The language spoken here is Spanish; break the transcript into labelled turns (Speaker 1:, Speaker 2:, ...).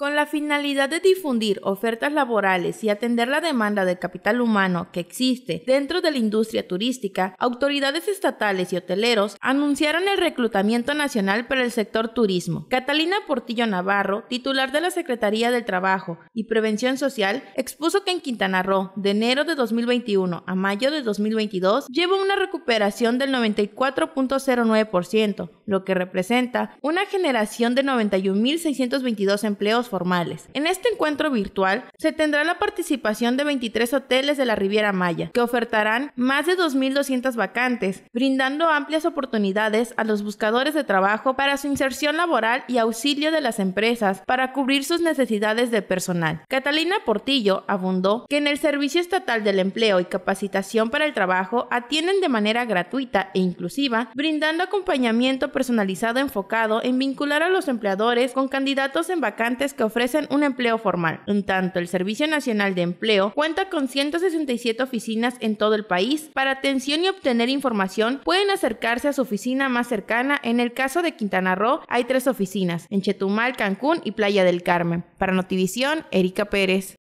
Speaker 1: Con la finalidad de difundir ofertas laborales y atender la demanda de capital humano que existe dentro de la industria turística, autoridades estatales y hoteleros anunciaron el reclutamiento nacional para el sector turismo. Catalina Portillo Navarro, titular de la Secretaría del Trabajo y Prevención Social, expuso que en Quintana Roo, de enero de 2021 a mayo de 2022, lleva una recuperación del 94.09%, lo que representa una generación de 91.622 empleos formales. En este encuentro virtual se tendrá la participación de 23 hoteles de la Riviera Maya, que ofertarán más de 2.200 vacantes, brindando amplias oportunidades a los buscadores de trabajo para su inserción laboral y auxilio de las empresas para cubrir sus necesidades de personal. Catalina Portillo abundó que en el Servicio Estatal del Empleo y Capacitación para el Trabajo atienden de manera gratuita e inclusiva, brindando acompañamiento personalizado enfocado en vincular a los empleadores con candidatos en vacantes que ofrecen un empleo formal. En tanto, el Servicio Nacional de Empleo cuenta con 167 oficinas en todo el país. Para atención y obtener información, pueden acercarse a su oficina más cercana. En el caso de Quintana Roo, hay tres oficinas, en Chetumal, Cancún y Playa del Carmen. Para Notivisión, Erika Pérez.